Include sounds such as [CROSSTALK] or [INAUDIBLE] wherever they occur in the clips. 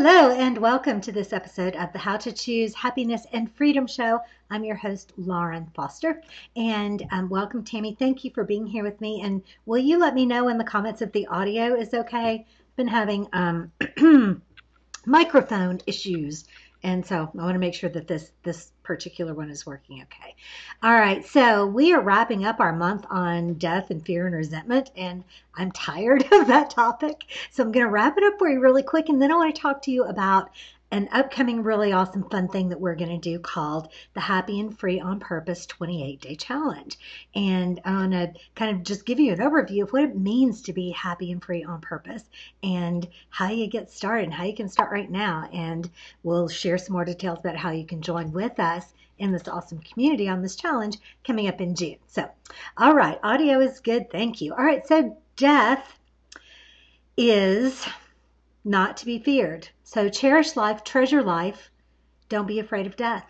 Hello, and welcome to this episode of the How to Choose Happiness and Freedom Show. I'm your host, Lauren Foster, and um, welcome, Tammy. Thank you for being here with me. And will you let me know in the comments if the audio is okay? I've been having um, [CLEARS THROAT] microphone issues, and so I want to make sure that this this particular one is working okay. All right, so we are wrapping up our month on death and fear and resentment, and I'm tired [LAUGHS] of that topic. So I'm going to wrap it up for you really quick, and then I want to talk to you about an upcoming really awesome fun thing that we're going to do called the Happy and Free on Purpose 28 Day Challenge. And I want to kind of just give you an overview of what it means to be happy and free on purpose and how you get started and how you can start right now. And we'll share some more details about how you can join with us in this awesome community on this challenge coming up in June. So, all right, audio is good. Thank you. All right, so death is not to be feared. So cherish life, treasure life. Don't be afraid of death.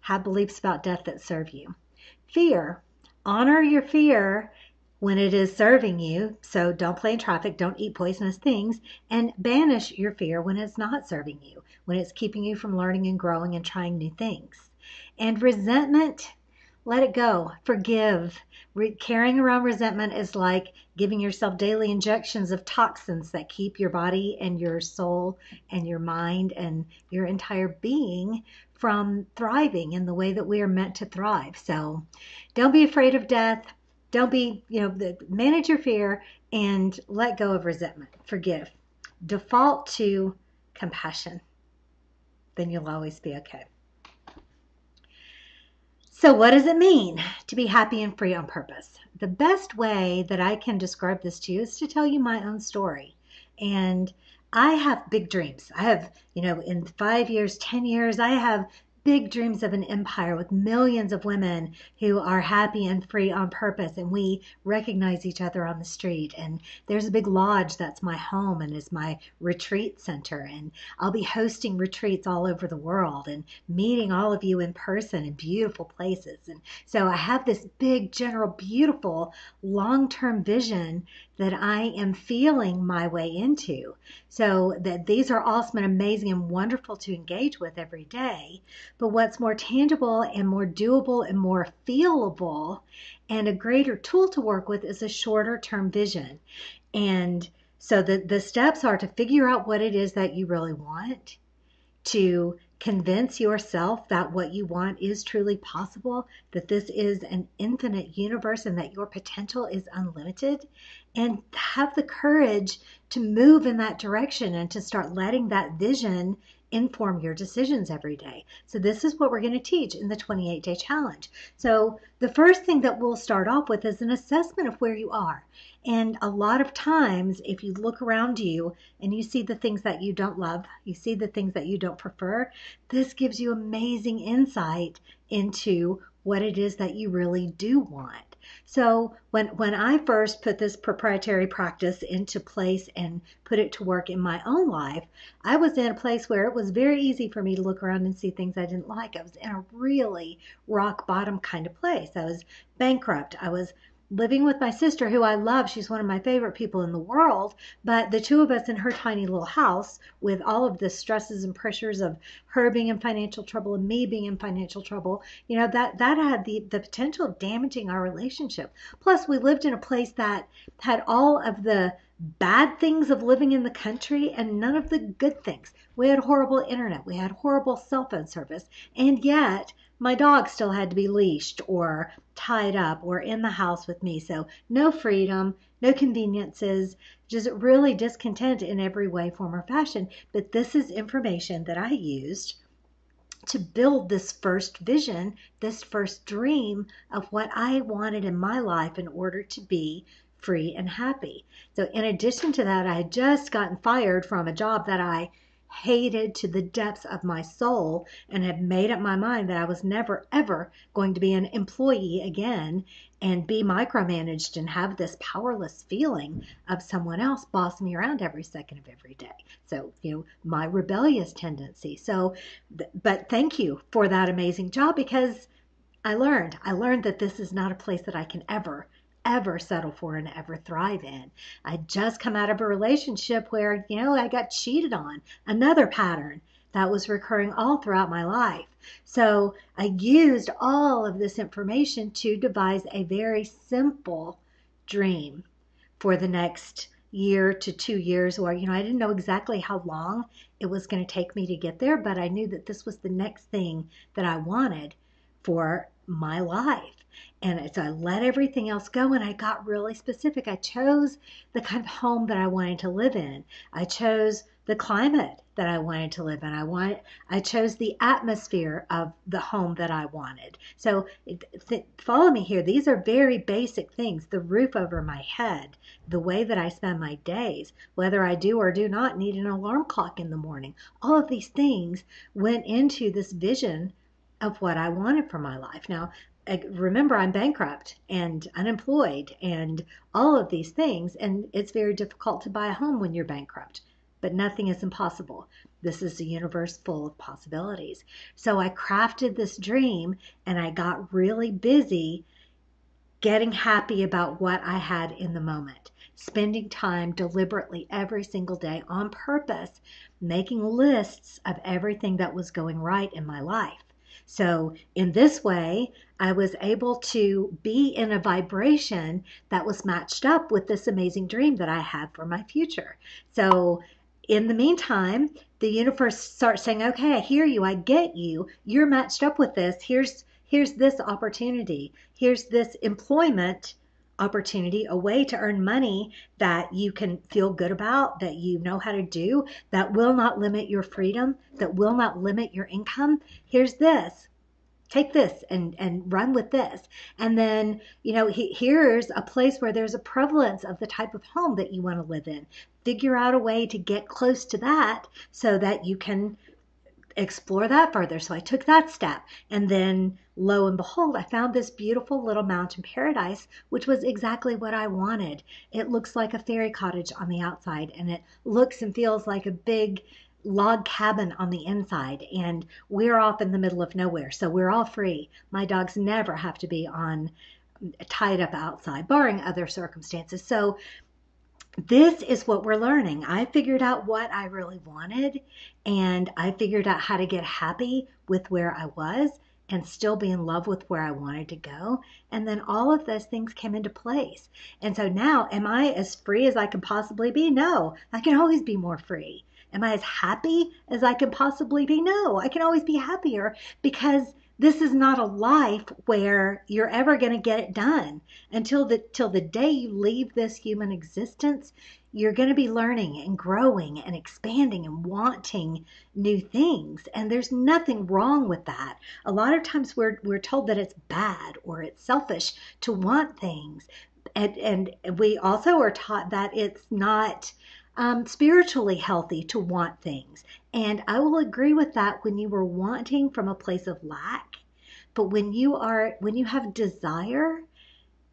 Have beliefs about death that serve you. Fear. Honor your fear when it is serving you. So don't play in traffic, don't eat poisonous things, and banish your fear when it's not serving you, when it's keeping you from learning and growing and trying new things. And resentment let it go forgive Re- carrying around resentment is like giving yourself daily injections of toxins that keep your body and your soul and your mind and your entire being from thriving in the way that we are meant to thrive so don't be afraid of death don't be you know manage your fear and let go of resentment forgive default to compassion then you'll always be okay so, what does it mean to be happy and free on purpose? The best way that I can describe this to you is to tell you my own story. And I have big dreams. I have, you know, in five years, 10 years, I have big dreams of an empire with millions of women who are happy and free on purpose. And we recognize each other on the street. And there's a big lodge that's my home and is my retreat center. And I'll be hosting retreats all over the world and meeting all of you in person in beautiful places. And so I have this big, general, beautiful long term vision that I am feeling my way into. So that these are all some amazing and wonderful to engage with every day. But what's more tangible and more doable and more feelable and a greater tool to work with is a shorter term vision. And so the, the steps are to figure out what it is that you really want, to convince yourself that what you want is truly possible, that this is an infinite universe and that your potential is unlimited, and have the courage to move in that direction and to start letting that vision inform your decisions every day. So, this is what we're going to teach in the 28 day challenge. So, the first thing that we'll start off with is an assessment of where you are. And a lot of times, if you look around you and you see the things that you don't love, you see the things that you don't prefer, this gives you amazing insight into what it is that you really do want. So when when I first put this proprietary practice into place and put it to work in my own life, I was in a place where it was very easy for me to look around and see things I didn't like. I was in a really rock bottom kind of place. I was bankrupt. I was living with my sister, who I love. She's one of my favorite people in the world. But the two of us in her tiny little house, with all of the stresses and pressures of her being in financial trouble and me being in financial trouble, you know, that, that had the, the potential of damaging our relationship. Plus, we lived in a place that had all of the bad things of living in the country and none of the good things. We had horrible internet, we had horrible cell phone service, and yet my dog still had to be leashed or tied up or in the house with me. So, no freedom, no conveniences, just really discontent in every way, form, or fashion. But this is information that I used to build this first vision, this first dream of what I wanted in my life in order to be free and happy. So, in addition to that, I had just gotten fired from a job that I hated to the depths of my soul and had made up my mind that I was never, ever going to be an employee again and be micromanaged and have this powerless feeling of someone else bossing me around every second of every day. So, you know, my rebellious tendency. So, but thank you for that amazing job because I learned. I learned that this is not a place that I can ever ever settle for and ever thrive in. I just come out of a relationship where, you know, I got cheated on. Another pattern that was recurring all throughout my life. So I used all of this information to devise a very simple dream for the next year to two years or you know i didn't know exactly how long it was going to take me to get there but i knew that this was the next thing that i wanted for my life and it's, I let everything else go and I got really specific. I chose the kind of home that I wanted to live in. I chose the climate that I wanted to live in. I want I chose the atmosphere of the home that I wanted. So th- follow me here. These are very basic things. The roof over my head, the way that I spend my days, whether I do or do not need an alarm clock in the morning. All of these things went into this vision of what I wanted for my life. Now, remember I'm bankrupt and unemployed and all of these things. And it's very difficult to buy a home when you're bankrupt, but nothing is impossible. This is a universe full of possibilities. So I crafted this dream and I got really busy getting happy about what I had in the moment, spending time deliberately every single day on purpose, making lists of everything that was going right in my life. So, in this way, I was able to be in a vibration that was matched up with this amazing dream that I had for my future. So, in the meantime, the universe starts saying, "Okay, I hear you. I get you. You're matched up with this. Here's here's this opportunity. Here's this employment opportunity, a way to earn money that you can feel good about, that you know how to do, that will not limit your freedom, that will not limit your income. Here's this take this and and run with this and then you know he, here's a place where there's a prevalence of the type of home that you want to live in figure out a way to get close to that so that you can explore that further so i took that step and then Lo and behold, I found this beautiful little mountain paradise, which was exactly what I wanted. It looks like a fairy cottage on the outside, and it looks and feels like a big log cabin on the inside. And we're off in the middle of nowhere, so we're all free. My dogs never have to be on tied up outside, barring other circumstances. So this is what we're learning. I figured out what I really wanted and I figured out how to get happy with where I was and still be in love with where I wanted to go. And then all of those things came into place. And so now, am I as free as I can possibly be? No, I can always be more free. Am I as happy as I can possibly be? No, I can always be happier because this is not a life where you're ever going to get it done until the till the day you leave this human existence you're going to be learning and growing and expanding and wanting new things and there's nothing wrong with that a lot of times we're we're told that it's bad or it's selfish to want things and and we also are taught that it's not um, spiritually healthy to want things and I will agree with that when you were wanting from a place of lack. But when you are, when you have desire,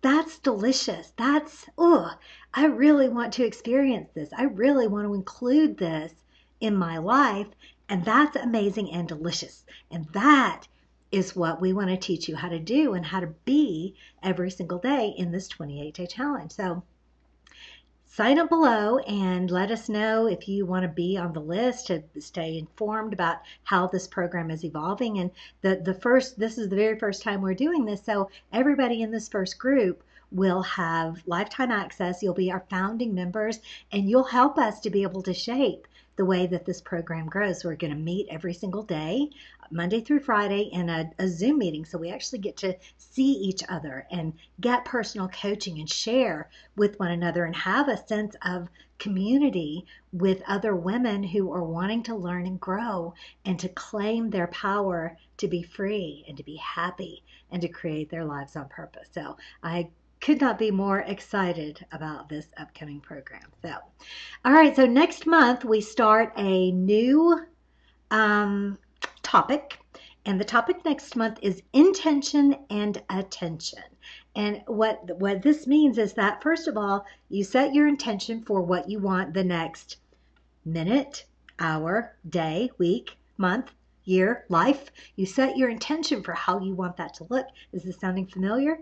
that's delicious. That's, oh, I really want to experience this. I really want to include this in my life. And that's amazing and delicious. And that is what we want to teach you how to do and how to be every single day in this 28 day challenge. So, sign up below and let us know if you want to be on the list to stay informed about how this program is evolving. And the, the first, this is the very first time we're doing this. So everybody in this first group will have lifetime access. You'll be our founding members and you'll help us to be able to shape the way that this program grows. We're going to meet every single day, Monday through Friday, in a, a Zoom meeting. So we actually get to see each other and get personal coaching and share with one another and have a sense of community with other women who are wanting to learn and grow and to claim their power to be free and to be happy and to create their lives on purpose. So I could not be more excited about this upcoming program. So, all right, so next month we start a new um, topic, and the topic next month is intention and attention. And what what this means is that first of all, you set your intention for what you want the next minute, hour, day, week, month, year, life. You set your intention for how you want that to look. Is this sounding familiar?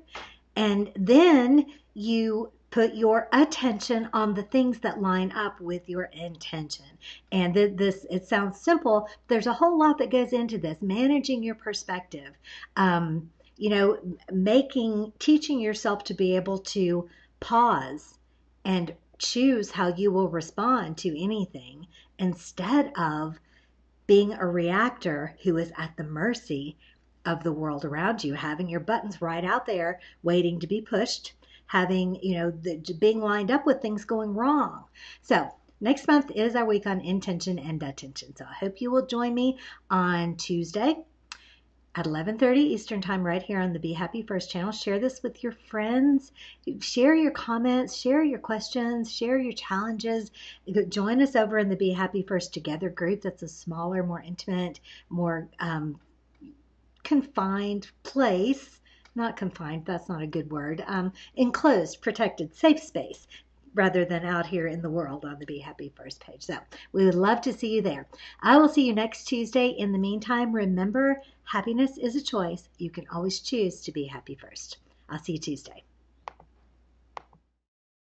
And then you put your attention on the things that line up with your intention. And this, it sounds simple. There's a whole lot that goes into this managing your perspective, um, you know, making, teaching yourself to be able to pause and choose how you will respond to anything instead of being a reactor who is at the mercy of the world around you, having your buttons right out there waiting to be pushed, having, you know, the, being lined up with things going wrong. So, next month is our week on intention and attention. So, I hope you will join me on Tuesday at 11:30 Eastern Time right here on the Be Happy First channel. Share this with your friends. Share your comments, share your questions, share your challenges. Join us over in the Be Happy First Together group. That's a smaller, more intimate, more um, confined place, not confined, that's not a good word, um, enclosed, protected, safe space rather than out here in the world on the Be Happy First page. So we would love to see you there. I will see you next Tuesday. In the meantime, remember happiness is a choice. You can always choose to be happy first. I'll see you Tuesday.